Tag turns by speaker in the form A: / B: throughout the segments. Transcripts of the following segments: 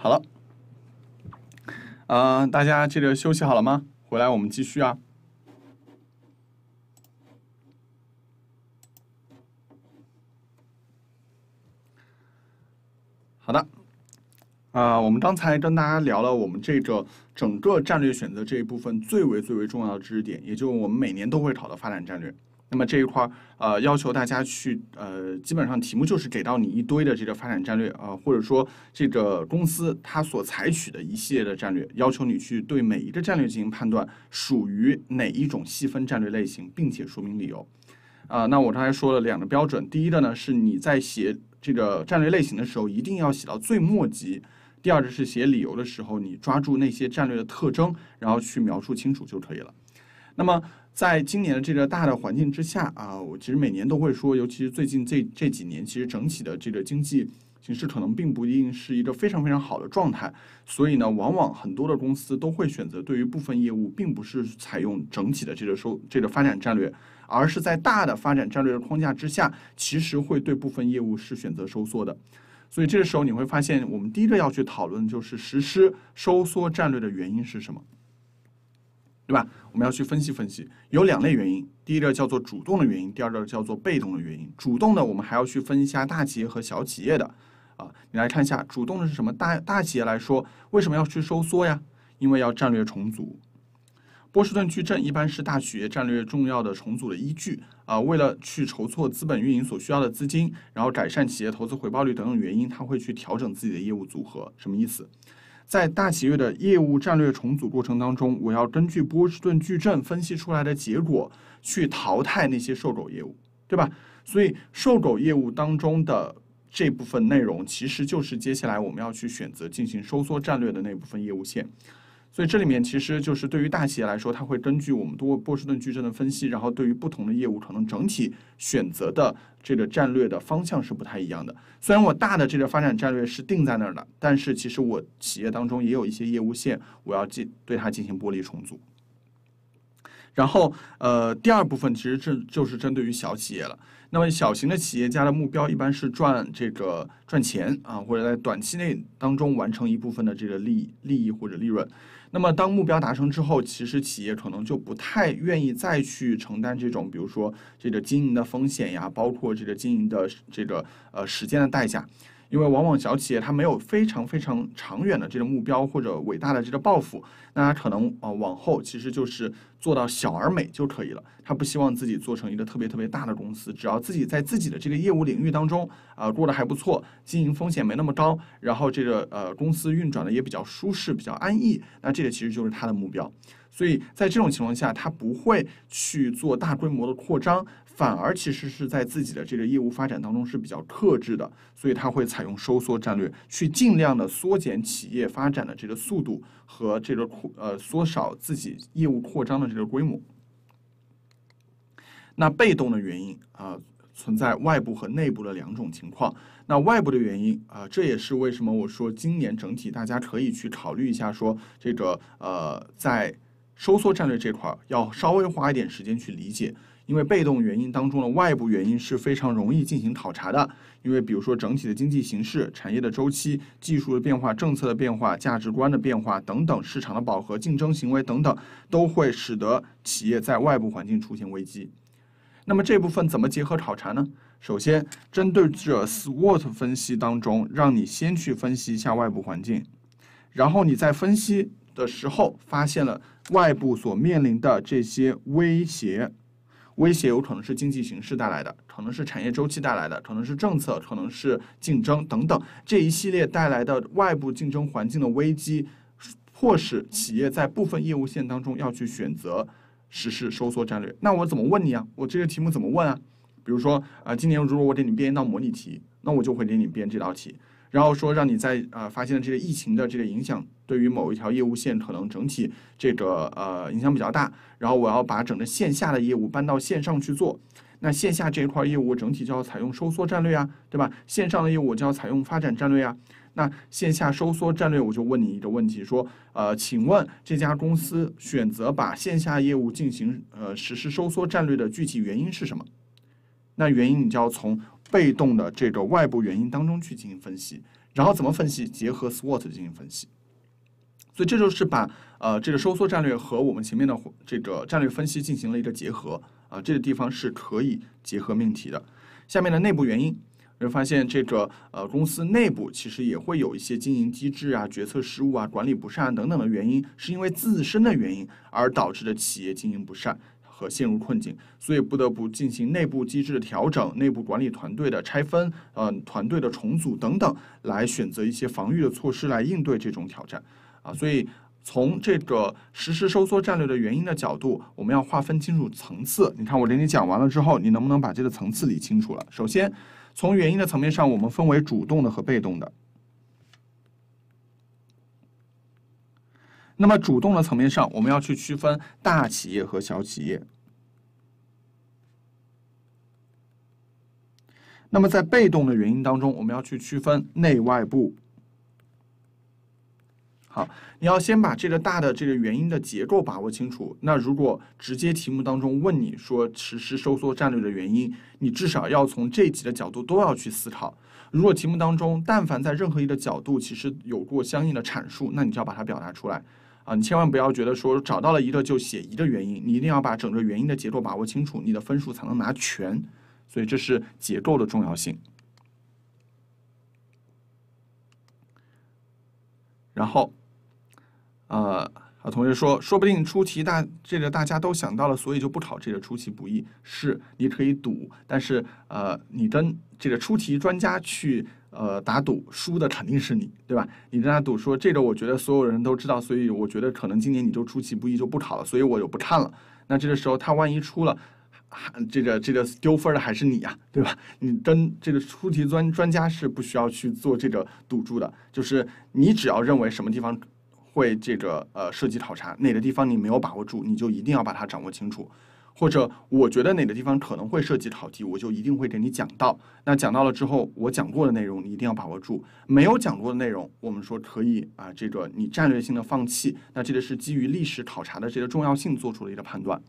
A: 好了，呃，大家这个休息好了吗？回来我们继续啊。好的，啊，我们刚才跟大家聊了我们这个整个战略选择这一部分最为最为重要的知识点，也就是我们每年都会考的发展战略。那么这一块儿，呃，要求大家去，呃，基本上题目就是给到你一堆的这个发展战略啊，或者说这个公司它所采取的一系列的战略，要求你去对每一个战略进行判断，属于哪一种细分战略类型，并且说明理由。啊，那我刚才说了两个标准，第一个呢，是你在写这个战略类型的时候，一定要写到最末级；第二，个是写理由的时候，你抓住那些战略的特征，然后去描述清楚就可以了。那么。在今年的这个大的环境之下啊，我其实每年都会说，尤其是最近这这几年，其实整体的这个经济形势可能并不一定是一个非常非常好的状态。所以呢，往往很多的公司都会选择对于部分业务，并不是采用整体的这个收这个发展战略，而是在大的发展战略的框架之下，其实会对部分业务是选择收缩的。所以这个时候，你会发现，我们第一个要去讨论的就是实施收缩战略的原因是什么。对吧？我们要去分析分析，有两类原因，第一个叫做主动的原因，第二个叫做被动的原因。主动的，我们还要去分一下大企业和小企业的，啊，你来看一下，主动的是什么？大大企业来说，为什么要去收缩呀？因为要战略重组。波士顿矩阵一般是大企业战略重要的重组的依据，啊，为了去筹措资本运营所需要的资金，然后改善企业投资回报率等等原因，他会去调整自己的业务组合，什么意思？在大企业的业务战略重组过程当中，我要根据波士顿矩阵分析出来的结果去淘汰那些瘦狗业务，对吧？所以，瘦狗业务当中的这部分内容，其实就是接下来我们要去选择进行收缩战略的那部分业务线。所以这里面其实就是对于大企业来说，它会根据我们多波士顿矩阵的分析，然后对于不同的业务，可能整体选择的这个战略的方向是不太一样的。虽然我大的这个发展战略是定在那儿的，但是其实我企业当中也有一些业务线，我要进对它进行剥离重组。然后，呃，第二部分其实这就是针对于小企业了。那么，小型的企业家的目标一般是赚这个赚钱啊，或者在短期内当中完成一部分的这个利利益或者利润。那么，当目标达成之后，其实企业可能就不太愿意再去承担这种，比如说这个经营的风险呀，包括这个经营的这个呃时间的代价。因为往往小企业它没有非常非常长远的这个目标或者伟大的这个抱负，那他可能啊往后其实就是做到小而美就可以了。他不希望自己做成一个特别特别大的公司，只要自己在自己的这个业务领域当中啊过得还不错，经营风险没那么高，然后这个呃公司运转的也比较舒适、比较安逸，那这个其实就是他的目标。所以在这种情况下，他不会去做大规模的扩张，反而其实是在自己的这个业务发展当中是比较克制的，所以他会采用收缩战略，去尽量的缩减企业发展的这个速度和这个扩呃缩小自己业务扩张的这个规模。那被动的原因啊，存在外部和内部的两种情况。那外部的原因啊，这也是为什么我说今年整体大家可以去考虑一下，说这个呃在。收缩战略这块儿要稍微花一点时间去理解，因为被动原因当中的外部原因是非常容易进行考察的，因为比如说整体的经济形势、产业的周期、技术的变化、政策的变化、价值观的变化等等，市场的饱和、竞争行为等等，都会使得企业在外部环境出现危机。那么这部分怎么结合考察呢？首先，针对这 SWOT 分析当中，让你先去分析一下外部环境，然后你再分析。的时候发现了外部所面临的这些威胁，威胁有可能是经济形势带来的，可能是产业周期带来的，可能是政策，可能是竞争等等这一系列带来的外部竞争环境的危机，迫使企业在部分业务线当中要去选择实施收缩战略。那我怎么问你啊？我这个题目怎么问啊？比如说啊，今年如果我给你编一道模拟题，那我就会给你编这道题。然后说让你在呃发现了这个疫情的这个影响，对于某一条业务线可能整体这个呃影响比较大，然后我要把整个线下的业务搬到线上去做，那线下这一块业务整体就要采用收缩战略啊，对吧？线上的业务就要采用发展战略啊。那线下收缩战略，我就问你一个问题，说呃，请问这家公司选择把线下业务进行呃实施收缩战略的具体原因是什么？那原因你就要从。被动的这个外部原因当中去进行分析，然后怎么分析？结合 SWOT 进行分析。所以这就是把呃这个收缩战略和我们前面的这个战略分析进行了一个结合啊，这个地方是可以结合命题的。下面的内部原因，你会发现这个呃公司内部其实也会有一些经营机制啊、决策失误啊、管理不善等等的原因，是因为自身的原因而导致的企业经营不善。和陷入困境，所以不得不进行内部机制的调整、内部管理团队的拆分、呃团队的重组等等，来选择一些防御的措施来应对这种挑战。啊，所以从这个实施收缩战略的原因的角度，我们要划分清楚层次。你看我给你讲完了之后，你能不能把这个层次理清楚了？首先，从原因的层面上，我们分为主动的和被动的。那么主动的层面上，我们要去区分大企业和小企业。那么在被动的原因当中，我们要去区分内外部。好，你要先把这个大的这个原因的结构把握清楚。那如果直接题目当中问你说实施收缩战略的原因，你至少要从这几个角度都要去思考。如果题目当中但凡在任何一个角度其实有过相应的阐述，那你就要把它表达出来。啊，你千万不要觉得说找到了一个就写一个原因，你一定要把整个原因的结构把握清楚，你的分数才能拿全。所以这是结构的重要性。然后，呃，有同学说，说不定出题大，这个大家都想到了，所以就不考这个出其不意，是你可以赌，但是呃，你跟这个出题专家去。呃，打赌输的肯定是你，对吧？你跟他赌说这个，我觉得所有人都知道，所以我觉得可能今年你就出其不意就不考了，所以我就不看了。那这个时候他万一出了，这个这个丢分的还是你呀，对吧？你跟这个出题专专家是不需要去做这个赌注的，就是你只要认为什么地方会这个呃设计考察哪个地方你没有把握住，你就一定要把它掌握清楚。或者我觉得哪个地方可能会涉及考题，我就一定会给你讲到。那讲到了之后，我讲过的内容你一定要把握住；没有讲过的内容，我们说可以啊，这个你战略性的放弃。那这个是基于历史考察的这个重要性做出的一个判断。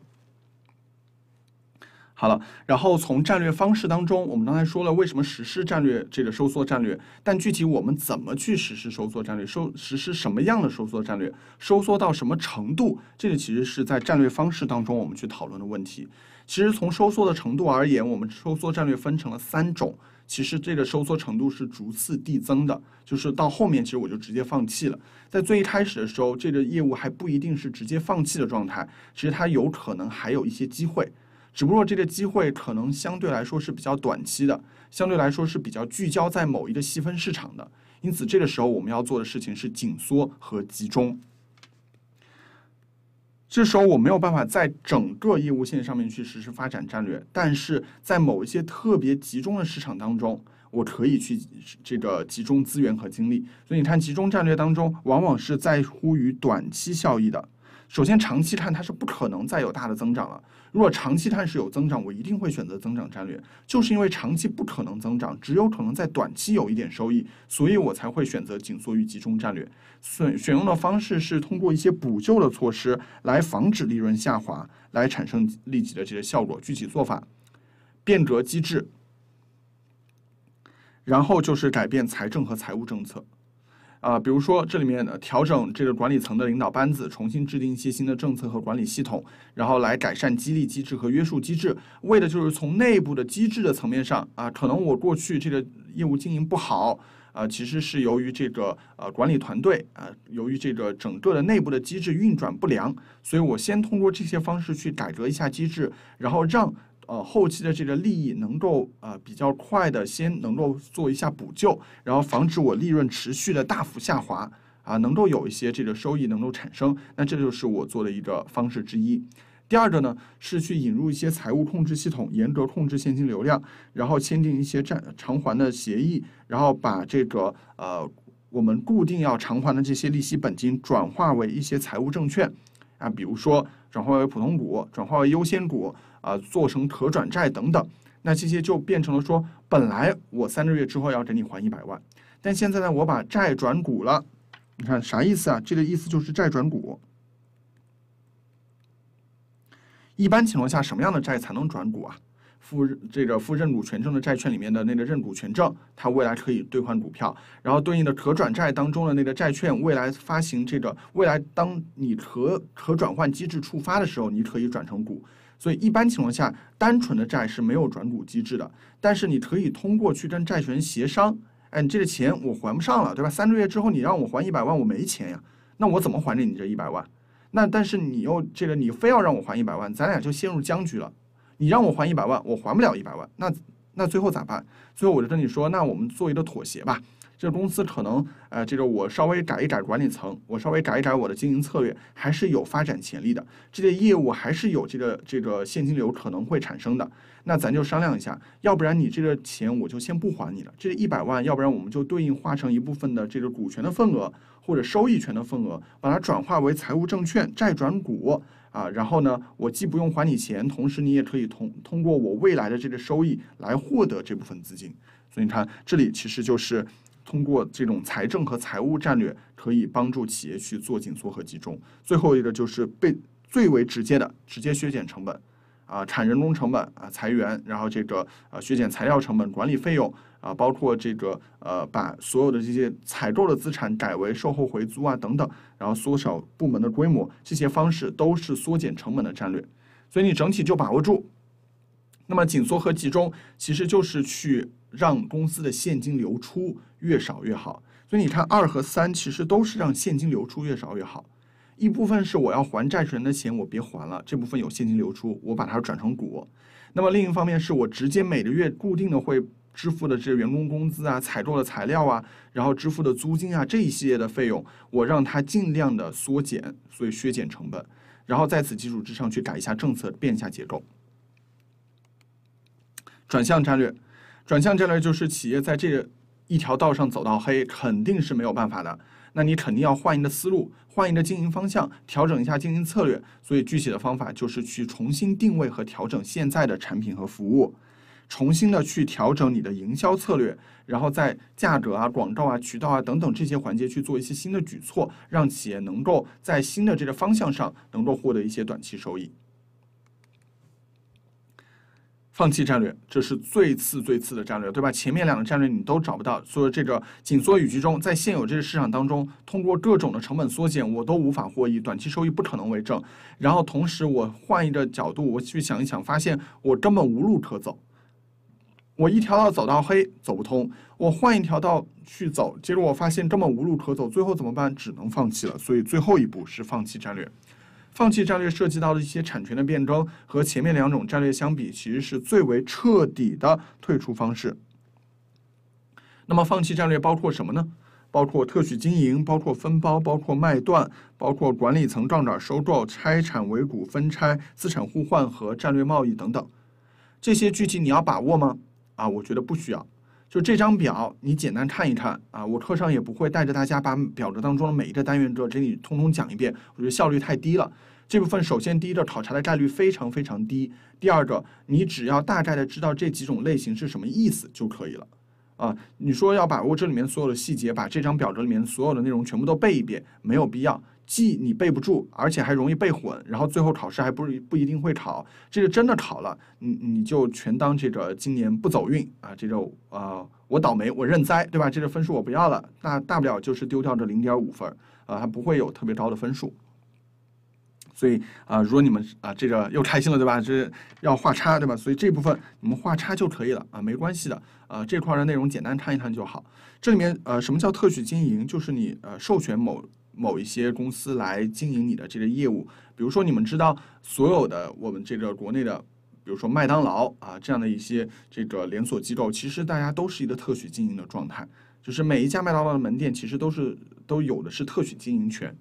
A: 好了，然后从战略方式当中，我们刚才说了为什么实施战略这个收缩战略，但具体我们怎么去实施收缩战略，收实施什么样的收缩战略，收缩到什么程度，这个其实是在战略方式当中我们去讨论的问题。其实从收缩的程度而言，我们收缩战略分成了三种，其实这个收缩程度是逐次递增的，就是到后面其实我就直接放弃了。在最一开始的时候，这个业务还不一定是直接放弃的状态，其实它有可能还有一些机会。只不过这个机会可能相对来说是比较短期的，相对来说是比较聚焦在某一个细分市场的，因此这个时候我们要做的事情是紧缩和集中。这时候我没有办法在整个业务线上面去实施发展战略，但是在某一些特别集中的市场当中，我可以去这个集中资源和精力。所以你看，集中战略当中往往是在乎于短期效益的。首先，长期看它是不可能再有大的增长了。如果长期看是有增长，我一定会选择增长战略，就是因为长期不可能增长，只有可能在短期有一点收益，所以我才会选择紧缩与集中战略。选选用的方式是通过一些补救的措施来防止利润下滑，来产生利己的这些效果。具体做法，变革机制，然后就是改变财政和财务政策。啊，比如说这里面调整这个管理层的领导班子，重新制定一些新的政策和管理系统，然后来改善激励机制和约束机制，为的就是从内部的机制的层面上啊，可能我过去这个业务经营不好啊，其实是由于这个呃管理团队啊，由于这个整个的内部的机制运转不良，所以我先通过这些方式去改革一下机制，然后让。呃，后期的这个利益能够呃比较快的先能够做一下补救，然后防止我利润持续的大幅下滑啊，能够有一些这个收益能够产生，那这就是我做的一个方式之一。第二个呢，是去引入一些财务控制系统，严格控制现金流量，然后签订一些债偿还的协议，然后把这个呃我们固定要偿还的这些利息本金转化为一些财务证券啊，比如说转化为普通股，转化为优先股。啊，做成可转债等等，那这些就变成了说，本来我三个月之后要给你还一百万，但现在呢，我把债转股了。你看啥意思啊？这个意思就是债转股。一般情况下，什么样的债才能转股啊？付这个付认股权证的债券里面的那个认股权证，它未来可以兑换股票。然后对应的可转债当中的那个债券，未来发行这个，未来当你可可转换机制触发的时候，你可以转成股。所以一般情况下，单纯的债是没有转股机制的。但是你可以通过去跟债权人协商，哎，你这个钱我还不上了，对吧？三个月之后你让我还一百万，我没钱呀，那我怎么还给你这一百万？那但是你又这个，你非要让我还一百万，咱俩就陷入僵局了。你让我还一百万，我还不了一百万，那那最后咋办？最后我就跟你说，那我们做一个妥协吧。这个公司可能，呃，这个我稍微改一改管理层，我稍微改一改我的经营策略，还是有发展潜力的。这个业务还是有这个这个现金流可能会产生的。那咱就商量一下，要不然你这个钱我就先不还你了。这一百万，要不然我们就对应化成一部分的这个股权的份额或者收益权的份额，把它转化为财务证券债转股啊。然后呢，我既不用还你钱，同时你也可以通通过我未来的这个收益来获得这部分资金。所以你看，这里其实就是。通过这种财政和财务战略，可以帮助企业去做紧缩和集中。最后一个就是被最为直接的，直接削减成本，啊，产人工成本啊，裁员，然后这个呃削减材料成本、管理费用啊，包括这个呃把所有的这些采购的资产改为售后回租啊等等，然后缩小部门的规模，这些方式都是缩减成本的战略。所以你整体就把握住，那么紧缩和集中其实就是去。让公司的现金流出越少越好，所以你看二和三其实都是让现金流出越少越好。一部分是我要还债权人的钱，我别还了，这部分有现金流出，我把它转成股。那么另一方面是我直接每个月固定的会支付的这员工工资啊、采购的材料啊、然后支付的租金啊这一系列的费用，我让它尽量的缩减，所以削减成本。然后在此基础之上去改一下政策，变一下结构，转向战略。转向战略就是企业在这个一条道上走到黑，肯定是没有办法的。那你肯定要换一个思路，换一个经营方向，调整一下经营策略。所以具体的方法就是去重新定位和调整现在的产品和服务，重新的去调整你的营销策略，然后在价格啊、广告啊、渠道啊等等这些环节去做一些新的举措，让企业能够在新的这个方向上能够获得一些短期收益。放弃战略，这是最次最次的战略，对吧？前面两个战略你都找不到，所以这个紧缩语句中，在现有这个市场当中，通过各种的成本缩减，我都无法获益，短期收益不可能为正。然后同时，我换一个角度，我去想一想，发现我根本无路可走，我一条道走到黑走不通，我换一条道去走，结果我发现根本无路可走，最后怎么办？只能放弃了。所以最后一步是放弃战略。放弃战略涉及到的一些产权的变更，和前面两种战略相比，其实是最为彻底的退出方式。那么，放弃战略包括什么呢？包括特许经营，包括分包，包括卖断，包括管理层杠杆收购、拆产为股、分拆、资产互换和战略贸易等等。这些具体你要把握吗？啊，我觉得不需要。就这张表，你简单看一看啊。我课上也不会带着大家把表格当中的每一个单元格给你通通讲一遍，我觉得效率太低了。这部分首先，第一个考察的概率非常非常低；第二个，你只要大概的知道这几种类型是什么意思就可以了。啊，你说要把握这里面所有的细节，把这张表格里面所有的内容全部都背一遍，没有必要。既你背不住，而且还容易背混，然后最后考试还不不一定会考。这个真的考了，你你就全当这个今年不走运啊，这个呃我倒霉，我认栽，对吧？这个分数我不要了，那大不了就是丢掉这零点五分啊，还不会有特别高的分数。所以啊，如果你们啊这个又开心了，对吧？这要画叉，对吧？所以这部分你们画叉就可以了啊，没关系的啊。这块的内容简单看一看就好。这里面呃，什么叫特许经营？就是你呃授权某。某一些公司来经营你的这个业务，比如说你们知道所有的我们这个国内的，比如说麦当劳啊这样的一些这个连锁机构，其实大家都是一个特许经营的状态，就是每一家麦当劳的门店其实都是都有的是特许经营权，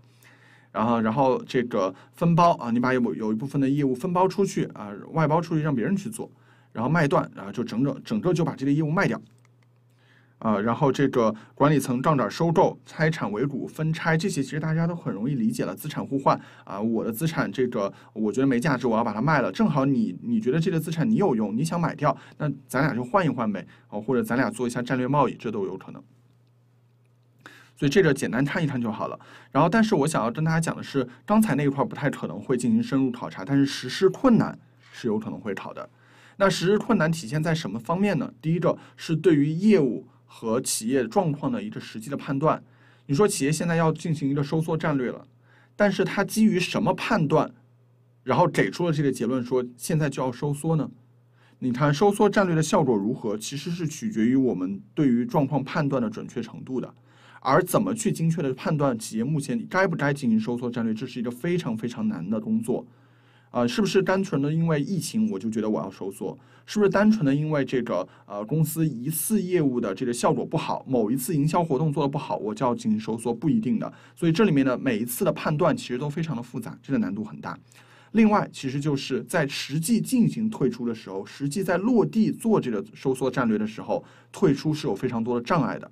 A: 然后然后这个分包啊，你把有有一部分的业务分包出去啊，外包出去让别人去做，然后卖断，然后就整整整个就把这个业务卖掉。啊，然后这个管理层杠杆收购、拆产为股、分拆这些，其实大家都很容易理解了。资产互换啊，我的资产这个我觉得没价值，我要把它卖了。正好你你觉得这个资产你有用，你想买掉，那咱俩就换一换呗。哦，或者咱俩做一下战略贸易，这都有可能。所以这个简单看一看就好了。然后，但是我想要跟大家讲的是，刚才那一块不太可能会进行深入考察，但是实施困难是有可能会考的。那实施困难体现在什么方面呢？第一个是对于业务。和企业状况的一个实际的判断，你说企业现在要进行一个收缩战略了，但是它基于什么判断，然后给出了这个结论说现在就要收缩呢？你看收缩战略的效果如何，其实是取决于我们对于状况判断的准确程度的，而怎么去精确的判断企业目前该不该进行收缩战略，这是一个非常非常难的工作。啊，是不是单纯的因为疫情我就觉得我要收缩？是不是单纯的因为这个呃公司一次业务的这个效果不好，某一次营销活动做的不好，我就要进行收缩？不一定的。所以这里面的每一次的判断其实都非常的复杂，这个难度很大。另外，其实就是在实际进行退出的时候，实际在落地做这个收缩战略的时候，退出是有非常多的障碍的。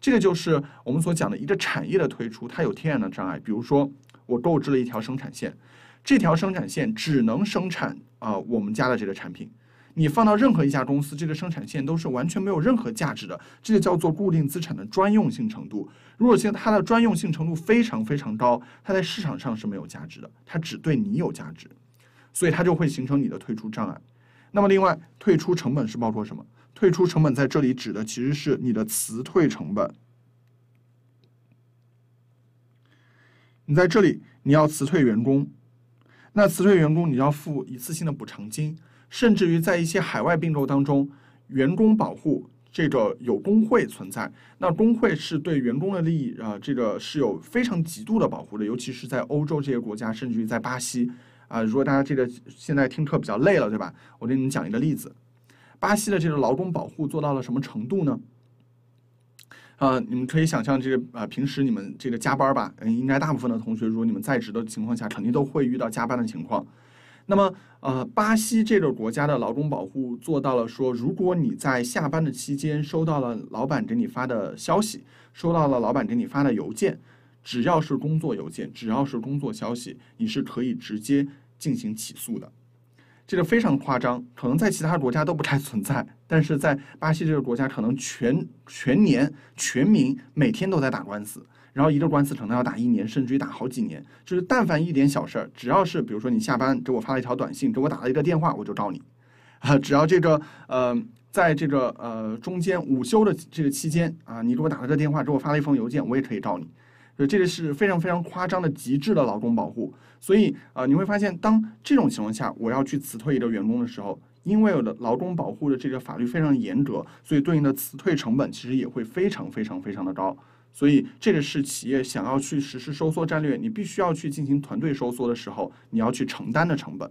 A: 这个就是我们所讲的一个产业的退出，它有天然的障碍。比如说，我购置了一条生产线。这条生产线只能生产啊，我们家的这个产品。你放到任何一家公司，这个生产线都是完全没有任何价值的。这就叫做固定资产的专用性程度。如果其它的专用性程度非常非常高，它在市场上是没有价值的，它只对你有价值，所以它就会形成你的退出障碍。那么，另外退出成本是包括什么？退出成本在这里指的其实是你的辞退成本。你在这里你要辞退员工。那辞退员工你要付一次性的补偿金，甚至于在一些海外并购当中，员工保护这个有工会存在，那工会是对员工的利益啊，这个是有非常极度的保护的，尤其是在欧洲这些国家，甚至于在巴西啊，如果大家这个现在听课比较累了，对吧？我给你们讲一个例子，巴西的这个劳工保护做到了什么程度呢？呃，你们可以想象这个呃，平时你们这个加班吧，嗯，应该大部分的同学，如果你们在职的情况下，肯定都会遇到加班的情况。那么，呃，巴西这个国家的劳工保护做到了，说如果你在下班的期间收到了老板给你发的消息，收到了老板给你发的邮件，只要是工作邮件，只要是工作消息，你是可以直接进行起诉的。这个非常夸张，可能在其他国家都不太存在，但是在巴西这个国家，可能全全年全民每天都在打官司，然后一个官司可能要打一年，甚至于打好几年。就是但凡一点小事儿，只要是比如说你下班给我发了一条短信，给我打了一个电话，我就告你，啊，只要这个呃，在这个呃中间午休的这个期间啊，你给我打了个电话，给我发了一封邮件，我也可以告你。所以这个是非常非常夸张的极致的劳动保护，所以啊你会发现，当这种情况下我要去辞退一个员工的时候，因为我的劳动保护的这个法律非常严格，所以对应的辞退成本其实也会非常非常非常的高。所以这个是企业想要去实施收缩战略，你必须要去进行团队收缩的时候，你要去承担的成本。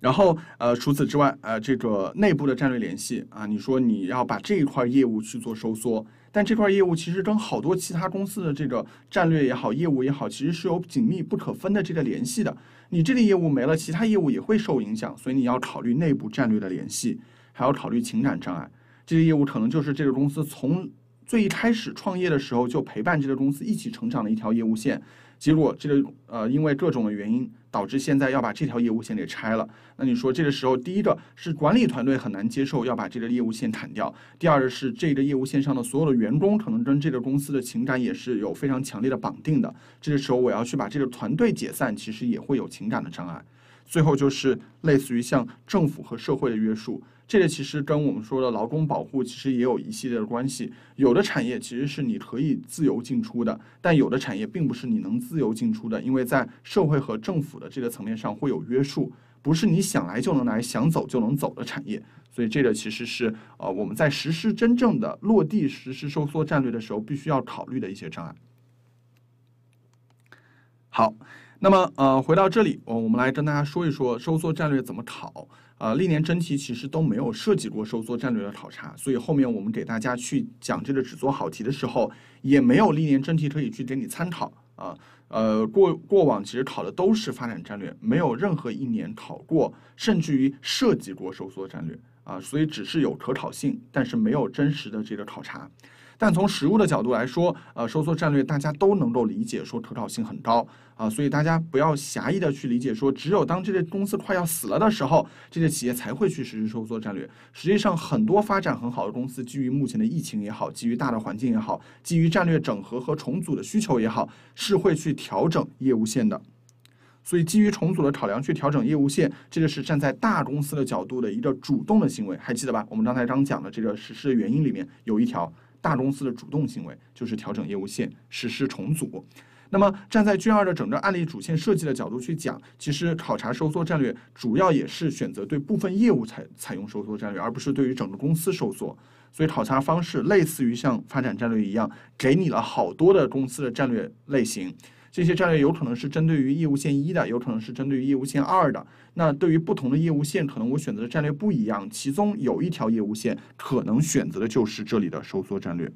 A: 然后呃除此之外，呃这个内部的战略联系啊，你说你要把这一块业务去做收缩。但这块业务其实跟好多其他公司的这个战略也好，业务也好，其实是有紧密不可分的这个联系的。你这个业务没了，其他业务也会受影响，所以你要考虑内部战略的联系，还要考虑情感障碍。这个业务可能就是这个公司从最一开始创业的时候就陪伴这个公司一起成长的一条业务线。结果这个呃，因为各种的原因，导致现在要把这条业务线给拆了。那你说这个时候，第一个是管理团队很难接受要把这个业务线砍掉；，第二个是这个业务线上的所有的员工可能跟这个公司的情感也是有非常强烈的绑定的。这个时候我要去把这个团队解散，其实也会有情感的障碍。最后就是类似于像政府和社会的约束。这个其实跟我们说的劳工保护其实也有一系列的关系。有的产业其实是你可以自由进出的，但有的产业并不是你能自由进出的，因为在社会和政府的这个层面上会有约束，不是你想来就能来、想走就能走的产业。所以这个其实是呃我们在实施真正的落地实施收缩战略的时候必须要考虑的一些障碍。好。那么，呃，回到这里，我我们来跟大家说一说收缩战略怎么考。啊，历年真题其实都没有涉及过收缩战略的考察，所以后面我们给大家去讲这个只做好题的时候，也没有历年真题可以去给你参考。啊，呃，过过往其实考的都是发展战略，没有任何一年考过，甚至于涉及过收缩战略。啊，所以只是有可考性，但是没有真实的这个考察。但从实物的角度来说，呃，收缩战略大家都能够理解，说可靠性很高啊，所以大家不要狭义的去理解，说只有当这些公司快要死了的时候，这些企业才会去实施收缩战略。实际上，很多发展很好的公司，基于目前的疫情也好，基于大的环境也好，基于战略整合和重组的需求也好，是会去调整业务线的。所以，基于重组的考量去调整业务线，这个是站在大公司的角度的一个主动的行为，还记得吧？我们刚才刚讲的这个实施的原因里面有一条。大公司的主动行为就是调整业务线，实施重组。那么，站在卷二的整个案例主线设计的角度去讲，其实考察收缩战略，主要也是选择对部分业务采采用收缩战略，而不是对于整个公司收缩。所以，考察方式类似于像发展战略一样，给你了好多的公司的战略类型。这些战略有可能是针对于业务线一的，有可能是针对于业务线二的。那对于不同的业务线，可能我选择的战略不一样。其中有一条业务线可能选择的就是这里的收缩战略，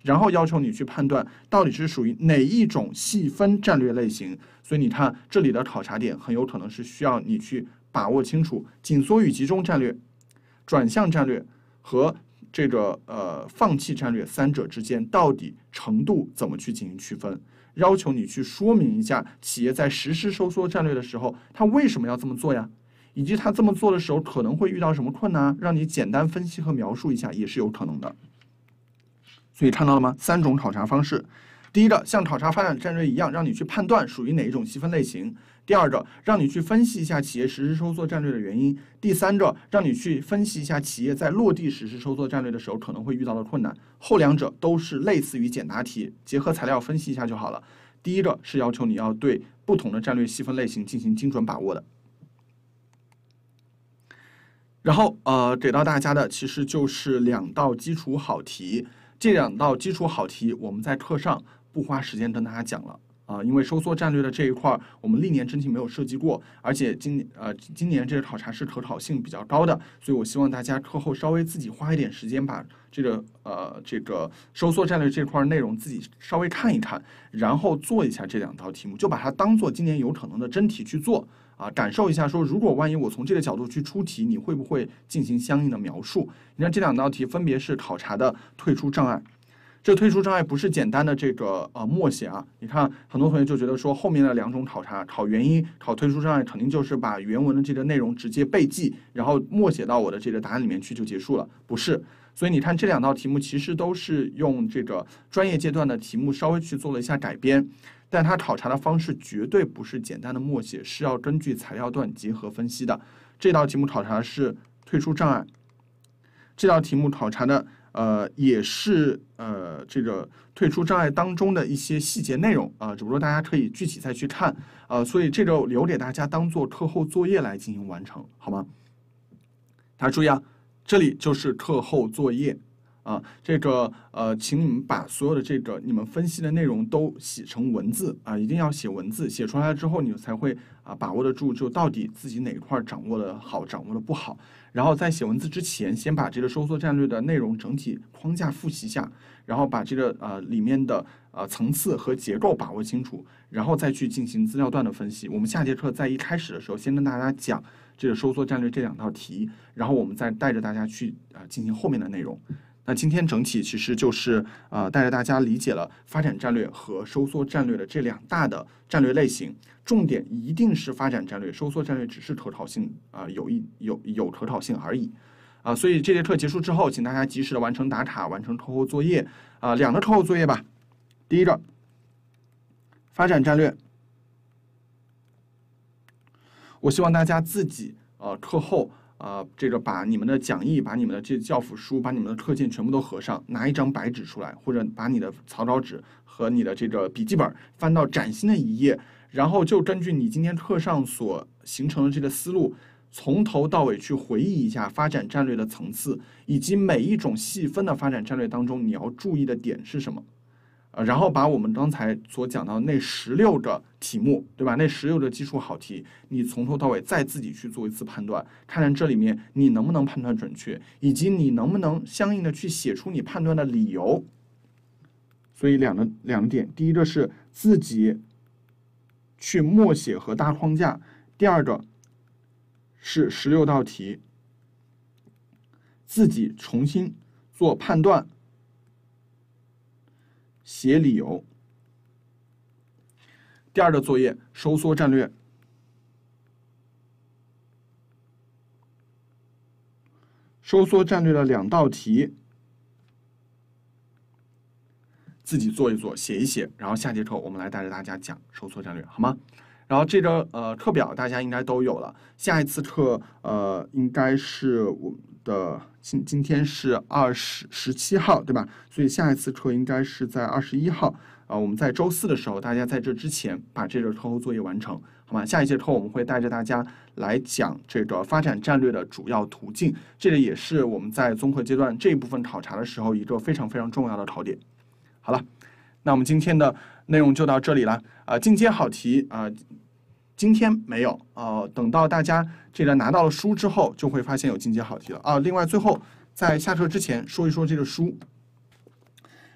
A: 然后要求你去判断到底是属于哪一种细分战略类型。所以你看，这里的考察点很有可能是需要你去把握清楚紧缩与集中战略、转向战略和这个呃放弃战略三者之间到底程度怎么去进行区分。要求你去说明一下，企业在实施收缩战略的时候，他为什么要这么做呀？以及他这么做的时候可能会遇到什么困难？让你简单分析和描述一下也是有可能的。所以看到了吗？三种考察方式，第一个像考察发展战略一样，让你去判断属于哪一种细分类型。第二个，让你去分析一下企业实施收缩战略的原因；第三个，让你去分析一下企业在落地实施收缩战略的时候可能会遇到的困难。后两者都是类似于简答题，结合材料分析一下就好了。第一个是要求你要对不同的战略细分类型进行精准把握的。然后，呃，给到大家的其实就是两道基础好题。这两道基础好题，我们在课上不花时间跟大家讲了。啊，因为收缩战略的这一块儿，我们历年真题没有涉及过，而且今呃今年这个考察是可考性比较高的，所以我希望大家课后稍微自己花一点时间，把这个呃这个收缩战略这块内容自己稍微看一看，然后做一下这两道题目，就把它当做今年有可能的真题去做啊，感受一下说，如果万一我从这个角度去出题，你会不会进行相应的描述？你看这两道题分别是考察的退出障碍。这退出障碍不是简单的这个呃默写啊，你看很多同学就觉得说后面的两种考察考原因考退出障碍肯定就是把原文的这个内容直接背记，然后默写到我的这个答案里面去就结束了，不是。所以你看这两道题目其实都是用这个专业阶段的题目稍微去做了一下改编，但它考察的方式绝对不是简单的默写，是要根据材料段结合分析的。这道题目考察的是退出障碍，这道题目考察的。呃，也是呃，这个退出障碍当中的一些细节内容啊，只不过大家可以具体再去看啊，所以这个留给大家当做课后作业来进行完成，好吗？大家注意啊，这里就是课后作业。啊，这个呃，请你们把所有的这个你们分析的内容都写成文字啊，一定要写文字，写出来之后你们才会啊把握得住，就到底自己哪一块掌握的好，掌握的不好。然后在写文字之前，先把这个收缩战略的内容整体框架复习一下，然后把这个呃里面的呃层次和结构把握清楚，然后再去进行资料段的分析。我们下节课在一开始的时候先跟大家讲这个收缩战略这两道题，然后我们再带着大家去啊进行后面的内容。那今天整体其实就是啊，带着大家理解了发展战略和收缩战略的这两大的战略类型，重点一定是发展战略，收缩战略只是可考性啊，有一有有可考性而已，啊，所以这节课结束之后，请大家及时的完成打卡，完成课后作业啊，两个课后作业吧，第一个发展战略，我希望大家自己呃课后。呃，这个把你们的讲义、把你们的这教辅书、把你们的课件全部都合上，拿一张白纸出来，或者把你的草稿纸和你的这个笔记本翻到崭新的一页，然后就根据你今天课上所形成的这个思路，从头到尾去回忆一下发展战略的层次，以及每一种细分的发展战略当中你要注意的点是什么。呃，然后把我们刚才所讲到那十六个题目，对吧？那十六个基础好题，你从头到尾再自己去做一次判断，看看这里面你能不能判断准确，以及你能不能相应的去写出你判断的理由。所以两个两点，第一个是自己去默写和搭框架，第二个是十六道题自己重新做判断。写理由。第二个作业，收缩战略，收缩战略的两道题，自己做一做，写一写。然后下节课我们来带着大家讲收缩战略，好吗？然后这个呃课表大家应该都有了，下一次课呃应该是我们的今今天是二十十七号对吧？所以下一次课应该是在二十一号啊。我们在周四的时候，大家在这之前把这个课后作业完成，好吗？下一节课我们会带着大家来讲这个发展战略的主要途径，这个也是我们在综合阶段这一部分考察的时候一个非常非常重要的考点。好了，那我们今天的内容就到这里了啊！进阶好题啊！今天没有，呃，等到大家这个拿到了书之后，就会发现有进阶好题了啊。另外，最后在下课之前说一说这个书，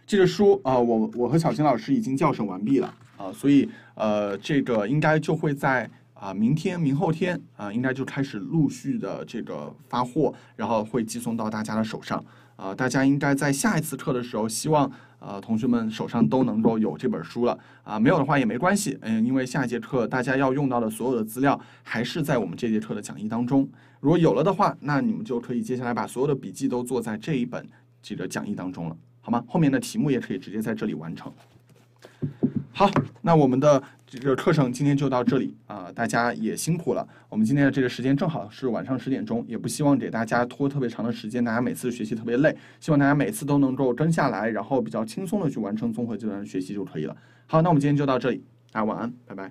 A: 这个书啊，我我和小新老师已经校审完毕了啊，所以呃，这个应该就会在啊明天、明后天啊，应该就开始陆续的这个发货，然后会寄送到大家的手上啊。大家应该在下一次课的时候希望。呃，同学们手上都能够有这本书了啊，没有的话也没关系，嗯，因为下一节课大家要用到的所有的资料还是在我们这节课的讲义当中。如果有了的话，那你们就可以接下来把所有的笔记都做在这一本这个讲义当中了，好吗？后面的题目也可以直接在这里完成。好，那我们的这个课程今天就到这里啊，大家也辛苦了。我们今天的这个时间正好是晚上十点钟，也不希望给大家拖特别长的时间，大家每次学习特别累，希望大家每次都能够跟下来，然后比较轻松的去完成综合阶段的学习就可以了。好，那我们今天就到这里，大家晚安，拜拜。